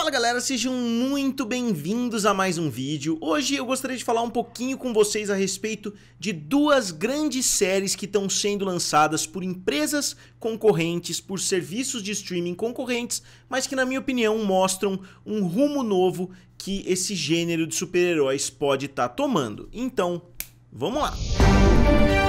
Fala galera, sejam muito bem-vindos a mais um vídeo. Hoje eu gostaria de falar um pouquinho com vocês a respeito de duas grandes séries que estão sendo lançadas por empresas concorrentes, por serviços de streaming concorrentes, mas que na minha opinião mostram um rumo novo que esse gênero de super-heróis pode estar tá tomando. Então, vamos lá. Música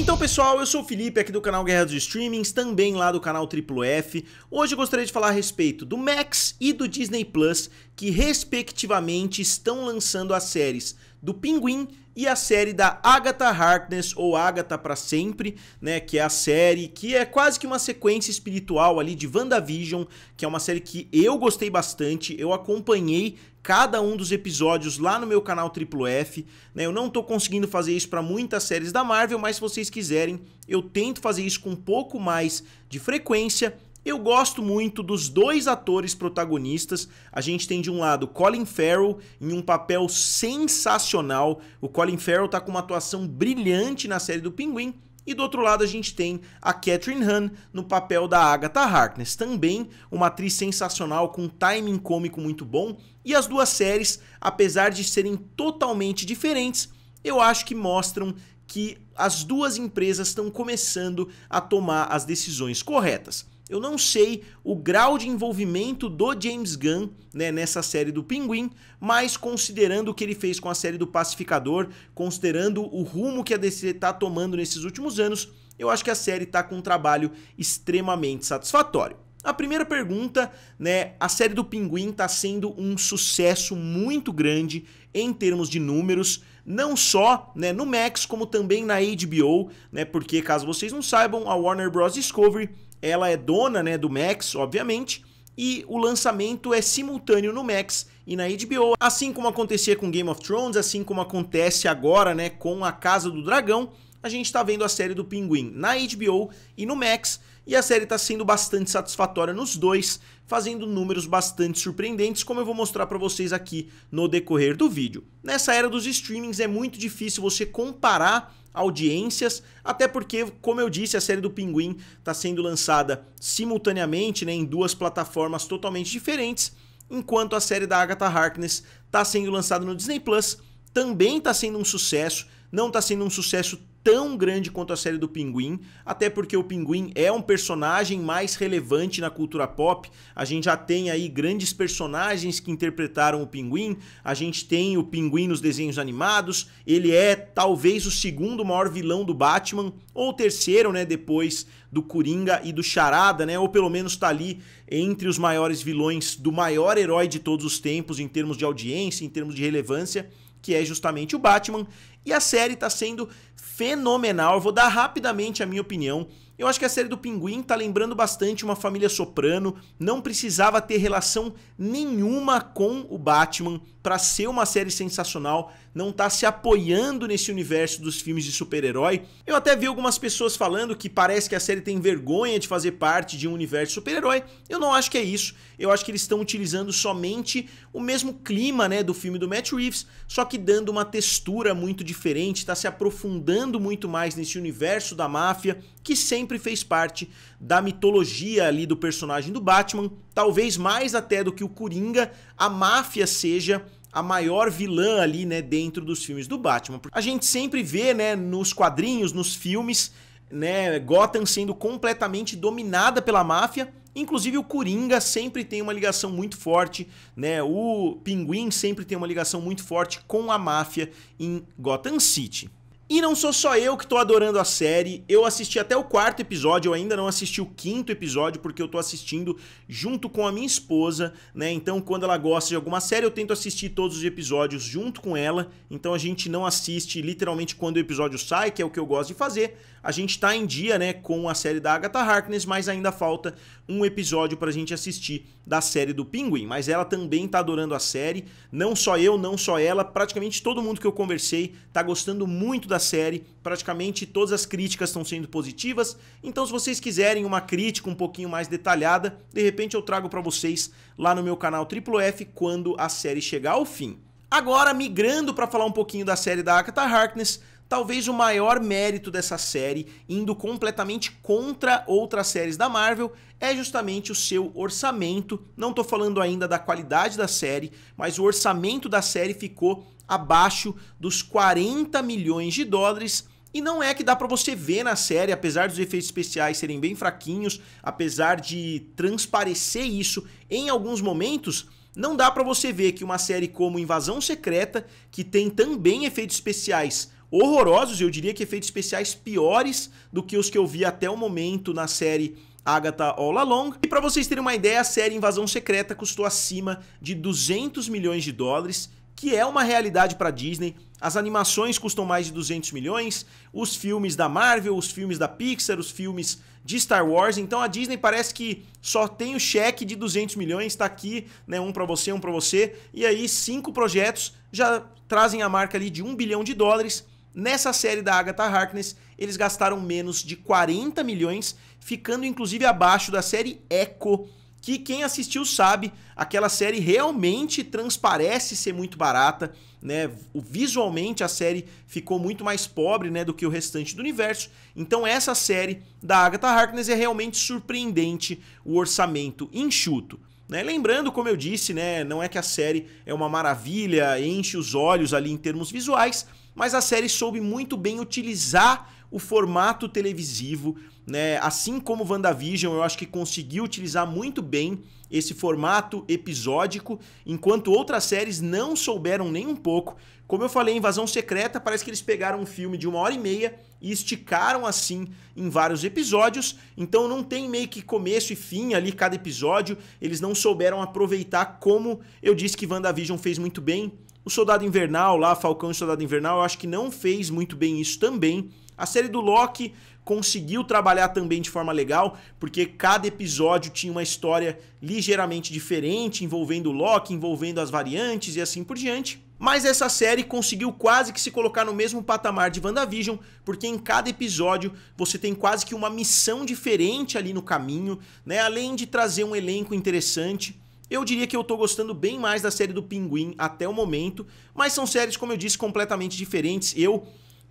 Então pessoal, eu sou o Felipe aqui do canal Guerra dos Streamings, também lá do canal Triplo F. Hoje eu gostaria de falar a respeito do Max e do Disney Plus, que respectivamente estão lançando as séries do Pinguim e a série da Agatha Harkness ou Agatha para sempre, né, que é a série que é quase que uma sequência espiritual ali de WandaVision, que é uma série que eu gostei bastante, eu acompanhei cada um dos episódios lá no meu canal Triple F. Né? Eu não estou conseguindo fazer isso para muitas séries da Marvel, mas se vocês quiserem, eu tento fazer isso com um pouco mais de frequência. Eu gosto muito dos dois atores protagonistas. A gente tem de um lado Colin Farrell em um papel sensacional. O Colin Farrell está com uma atuação brilhante na série do Pinguim. E do outro lado a gente tem a Catherine Hahn no papel da Agatha Harkness, também uma atriz sensacional com um timing cômico muito bom. E as duas séries, apesar de serem totalmente diferentes, eu acho que mostram que as duas empresas estão começando a tomar as decisões corretas. Eu não sei o grau de envolvimento do James Gunn né, nessa série do Pinguim, mas considerando o que ele fez com a série do Pacificador, considerando o rumo que a DC está tomando nesses últimos anos, eu acho que a série está com um trabalho extremamente satisfatório. A primeira pergunta, né? A série do Pinguim está sendo um sucesso muito grande em termos de números, não só né, no Max, como também na HBO, né? Porque, caso vocês não saibam, a Warner Bros. Discovery ela é dona né, do Max, obviamente, e o lançamento é simultâneo no Max e na HBO, assim como acontecia com Game of Thrones, assim como acontece agora né, com A Casa do Dragão, a gente está vendo a série do Pinguim na HBO e no Max, e a série está sendo bastante satisfatória nos dois, fazendo números bastante surpreendentes, como eu vou mostrar para vocês aqui no decorrer do vídeo. Nessa era dos streamings é muito difícil você comparar audiências, até porque, como eu disse, a série do Pinguim está sendo lançada simultaneamente né, em duas plataformas totalmente diferentes, enquanto a série da Agatha Harkness está sendo lançada no Disney Plus, também está sendo um sucesso, não está sendo um sucesso tão grande quanto a série do Pinguim, até porque o Pinguim é um personagem mais relevante na cultura pop. A gente já tem aí grandes personagens que interpretaram o Pinguim. A gente tem o Pinguim nos desenhos animados. Ele é talvez o segundo maior vilão do Batman ou o terceiro, né, depois do Coringa e do Charada, né? Ou pelo menos tá ali entre os maiores vilões do maior herói de todos os tempos em termos de audiência, em termos de relevância que é justamente o Batman. E a série tá sendo fenomenal. Eu vou dar rapidamente a minha opinião. Eu acho que a série do Pinguim tá lembrando bastante uma família soprano, não precisava ter relação nenhuma com o Batman para ser uma série sensacional, não tá se apoiando nesse universo dos filmes de super-herói. Eu até vi algumas pessoas falando que parece que a série tem vergonha de fazer parte de um universo super-herói. Eu não acho que é isso. Eu acho que eles estão utilizando somente o mesmo clima, né, do filme do Matt Reeves, só que dando uma textura muito diferente, está se aprofundando muito mais nesse universo da máfia que sempre fez parte da mitologia ali do personagem do Batman, talvez mais até do que o Coringa, a máfia seja a maior vilã ali, né, dentro dos filmes do Batman. A gente sempre vê, né, nos quadrinhos, nos filmes, né, Gotham sendo completamente dominada pela máfia. Inclusive o Coringa sempre tem uma ligação muito forte, né? O Pinguim sempre tem uma ligação muito forte com a máfia em Gotham City. E não sou só eu que tô adorando a série, eu assisti até o quarto episódio, eu ainda não assisti o quinto episódio porque eu tô assistindo junto com a minha esposa, né? Então quando ela gosta de alguma série, eu tento assistir todos os episódios junto com ela. Então a gente não assiste literalmente quando o episódio sai, que é o que eu gosto de fazer. A gente tá em dia, né, com a série da Agatha Harkness, mas ainda falta um episódio pra gente assistir da série do Pinguim, mas ela também tá adorando a série. Não só eu, não só ela, praticamente todo mundo que eu conversei tá gostando muito da da série, praticamente todas as críticas estão sendo positivas. Então, se vocês quiserem uma crítica um pouquinho mais detalhada, de repente eu trago para vocês lá no meu canal Triple F quando a série chegar ao fim. Agora, migrando para falar um pouquinho da série da Agatha Harkness, talvez o maior mérito dessa série, indo completamente contra outras séries da Marvel, é justamente o seu orçamento. Não estou falando ainda da qualidade da série, mas o orçamento da série ficou abaixo dos 40 milhões de dólares. E não é que dá para você ver na série, apesar dos efeitos especiais serem bem fraquinhos, apesar de transparecer isso em alguns momentos, não dá para você ver que uma série como Invasão Secreta, que tem também efeitos especiais horrorosos, eu diria que efeitos especiais piores do que os que eu vi até o momento na série Agatha All Along. E para vocês terem uma ideia, a série Invasão Secreta custou acima de 200 milhões de dólares que é uma realidade para Disney. As animações custam mais de 200 milhões, os filmes da Marvel, os filmes da Pixar, os filmes de Star Wars. Então a Disney parece que só tem o cheque de 200 milhões, tá aqui, né, um para você, um para você. E aí cinco projetos já trazem a marca ali de 1 bilhão de dólares. Nessa série da Agatha Harkness, eles gastaram menos de 40 milhões, ficando inclusive abaixo da série Echo que quem assistiu sabe, aquela série realmente transparece ser muito barata, né? Visualmente a série ficou muito mais pobre, né, do que o restante do universo. Então essa série da Agatha Harkness é realmente surpreendente, o orçamento enxuto. Né? Lembrando, como eu disse, né, não é que a série é uma maravilha, enche os olhos ali em termos visuais, mas a série soube muito bem utilizar o formato televisivo né? Assim como WandaVision, eu acho que conseguiu utilizar muito bem esse formato episódico, enquanto outras séries não souberam nem um pouco. Como eu falei, Invasão Secreta, parece que eles pegaram um filme de uma hora e meia e esticaram assim em vários episódios, então não tem meio que começo e fim ali cada episódio, eles não souberam aproveitar como eu disse que WandaVision fez muito bem. O Soldado Invernal lá, Falcão e Soldado Invernal, eu acho que não fez muito bem isso também. A série do Loki conseguiu trabalhar também de forma legal, porque cada episódio tinha uma história ligeiramente diferente, envolvendo o Loki, envolvendo as variantes e assim por diante. Mas essa série conseguiu quase que se colocar no mesmo patamar de WandaVision, porque em cada episódio você tem quase que uma missão diferente ali no caminho, né? Além de trazer um elenco interessante. Eu diria que eu tô gostando bem mais da série do Pinguim até o momento, mas são séries, como eu disse, completamente diferentes. Eu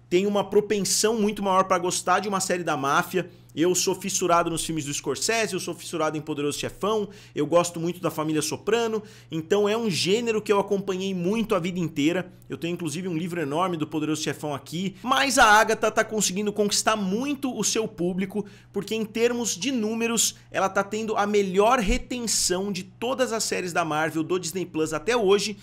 tem uma propensão muito maior para gostar de uma série da máfia. Eu sou fissurado nos filmes do Scorsese, eu sou fissurado em Poderoso Chefão, eu gosto muito da família Soprano, então é um gênero que eu acompanhei muito a vida inteira. Eu tenho inclusive um livro enorme do Poderoso Chefão aqui, mas a Agatha tá conseguindo conquistar muito o seu público, porque em termos de números, ela tá tendo a melhor retenção de todas as séries da Marvel do Disney Plus até hoje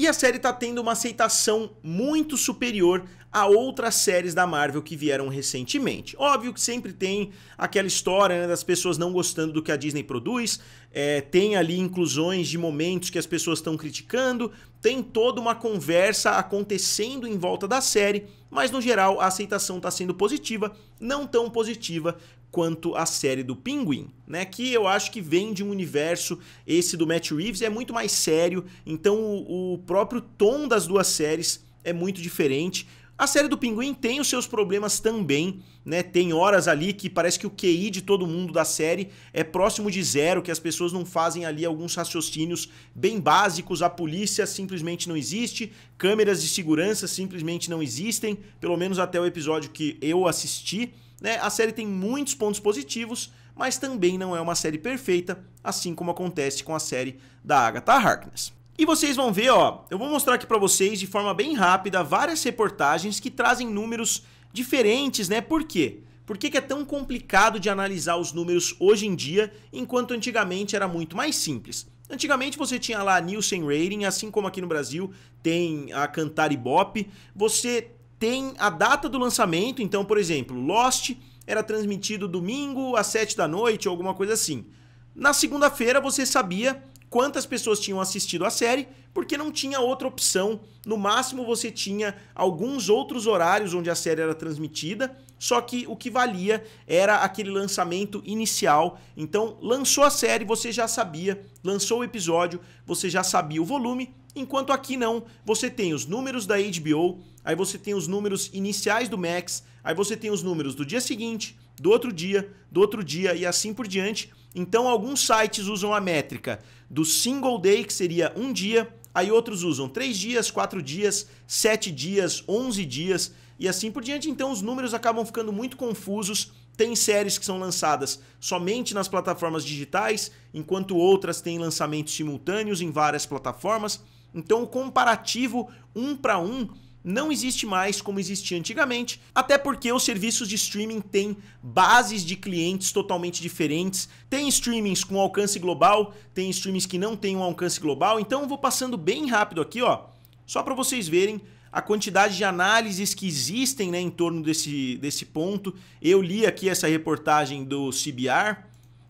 e a série tá tendo uma aceitação muito superior a outras séries da Marvel que vieram recentemente. Óbvio que sempre tem aquela história né, das pessoas não gostando do que a Disney produz, é, tem ali inclusões de momentos que as pessoas estão criticando, tem toda uma conversa acontecendo em volta da série, mas no geral a aceitação está sendo positiva, não tão positiva quanto à série do Pinguim, né? Que eu acho que vem de um universo, esse do Matt Reeves, é muito mais sério, então o, o próprio tom das duas séries é muito diferente. A série do Pinguim tem os seus problemas também, né? Tem horas ali que parece que o QI de todo mundo da série é próximo de zero, que as pessoas não fazem ali alguns raciocínios bem básicos, a polícia simplesmente não existe, câmeras de segurança simplesmente não existem, pelo menos até o episódio que eu assisti. Né? A série tem muitos pontos positivos, mas também não é uma série perfeita, assim como acontece com a série da Agatha Harkness. E vocês vão ver, ó, eu vou mostrar aqui para vocês de forma bem rápida várias reportagens que trazem números diferentes, né? Por quê? Por que, que é tão complicado de analisar os números hoje em dia, enquanto antigamente era muito mais simples? Antigamente você tinha lá a Nielsen Rating, assim como aqui no Brasil tem a Cantar Ibope. Você tem a data do lançamento, então, por exemplo, Lost era transmitido domingo às 7 da noite ou alguma coisa assim. Na segunda-feira você sabia quantas pessoas tinham assistido a série, porque não tinha outra opção. No máximo você tinha alguns outros horários onde a série era transmitida, só que o que valia era aquele lançamento inicial. Então, lançou a série, você já sabia, lançou o episódio, você já sabia o volume, Enquanto aqui não, você tem os números da HBO, aí você tem os números iniciais do Max, aí você tem os números do dia seguinte, do outro dia, do outro dia e assim por diante. Então alguns sites usam a métrica do single day, que seria um dia, aí outros usam três dias, quatro dias, sete dias, onze dias e assim por diante. Então os números acabam ficando muito confusos. Tem séries que são lançadas somente nas plataformas digitais, enquanto outras têm lançamentos simultâneos em várias plataformas. Então o comparativo um para um não existe mais como existia antigamente, até porque os serviços de streaming têm bases de clientes totalmente diferentes. Tem streamings com alcance global, tem streamings que não têm um alcance global. Então eu vou passando bem rápido aqui, ó, só para vocês verem a quantidade de análises que existem né, em torno desse, desse ponto. Eu li aqui essa reportagem do CBR,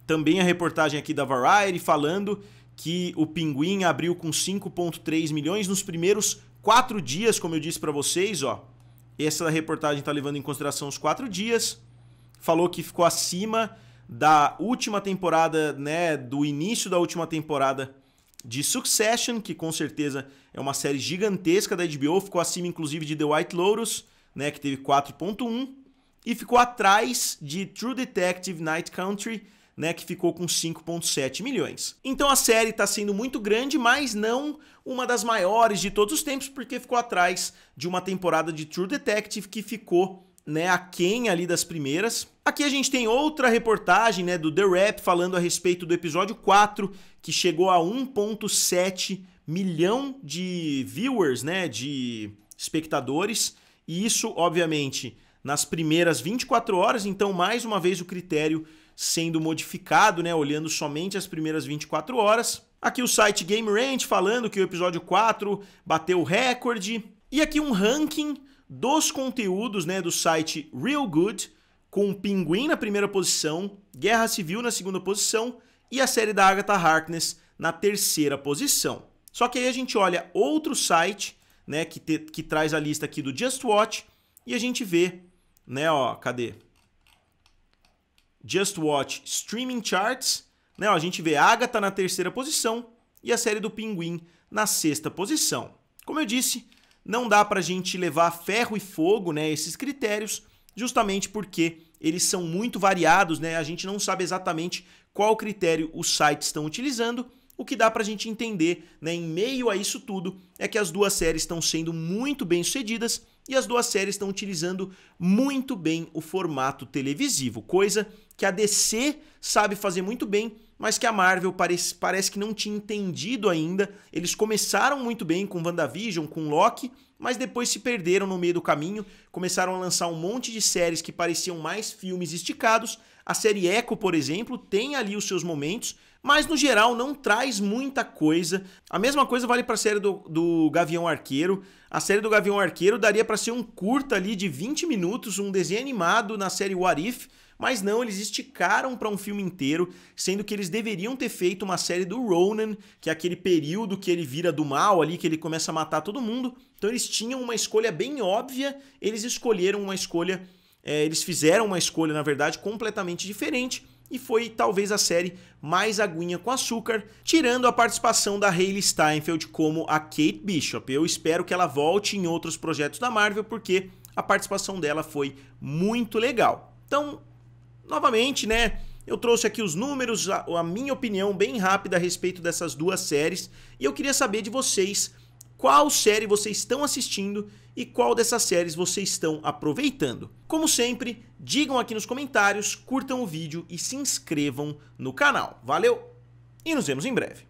também a reportagem aqui da Variety falando que o Pinguim abriu com 5,3 milhões nos primeiros quatro dias, como eu disse para vocês, ó. Essa reportagem está levando em consideração os quatro dias. Falou que ficou acima da última temporada, né, do início da última temporada de Succession, que com certeza é uma série gigantesca da HBO, ficou acima inclusive de The White Lotus, né, que teve 4.1, e ficou atrás de True Detective Night Country, né, que ficou com 5.7 milhões. Então a série está sendo muito grande, mas não uma das maiores de todos os tempos, porque ficou atrás de uma temporada de True Detective que ficou né, aquém ali das primeiras. Aqui a gente tem outra reportagem né, do The Rap falando a respeito do episódio 4, que chegou a 1.7 milhão de viewers, né, de espectadores, e isso, obviamente, nas primeiras 24 horas, então mais uma vez o critério sendo modificado, né, olhando somente as primeiras 24 horas. Aqui o site Game Range falando que o episódio 4 bateu recorde. E aqui um ranking dos conteúdos né, do site Real Good, com Pinguim na primeira posição, Guerra Civil na segunda posição e a série da Agatha Harkness na terceira posição. Só que aí a gente olha outro site né, que, te, que traz a lista aqui do Just Watch e a gente vê, né, ó, cadê? Just Watch Streaming Charts, né? Ó, a gente vê a Agatha na terceira posição e a série do Pinguim na sexta posição. Como eu disse, não dá para a gente levar ferro e fogo né, esses critérios, justamente porque eles são muito variados, né? a gente não sabe exatamente qual critério os sites estão utilizando. O que dá para a gente entender né, em meio a isso tudo é que as duas séries estão sendo muito bem sucedidas e as duas séries estão utilizando muito bem o formato televisivo, coisa que a DC sabe fazer muito bem, mas que a Marvel parece, parece que não tinha entendido ainda. Eles começaram muito bem com WandaVision, com Loki, mas depois se perderam no meio do caminho, começaram a lançar um monte de séries que pareciam mais filmes esticados a série Echo, por exemplo, tem ali os seus momentos, mas no geral não traz muita coisa. A mesma coisa vale para a série do, do Gavião Arqueiro. A série do Gavião Arqueiro daria para ser um curta ali de 20 minutos, um desenho animado na série What If, mas não, eles esticaram para um filme inteiro, sendo que eles deveriam ter feito uma série do Ronan, que é aquele período que ele vira do mal ali, que ele começa a matar todo mundo. Então eles tinham uma escolha bem óbvia, eles escolheram uma escolha é, eles fizeram uma escolha, na verdade, completamente diferente e foi talvez a série mais aguinha com açúcar, tirando a participação da Hayley Steinfeld como a Kate Bishop. Eu espero que ela volte em outros projetos da Marvel porque a participação dela foi muito legal. Então, novamente, né? Eu trouxe aqui os números, a, a minha opinião bem rápida a respeito dessas duas séries e eu queria saber de vocês qual série vocês estão assistindo e qual dessas séries vocês estão aproveitando. Como sempre, digam aqui nos comentários, curtam o vídeo e se inscrevam no canal. Valeu e nos vemos em breve.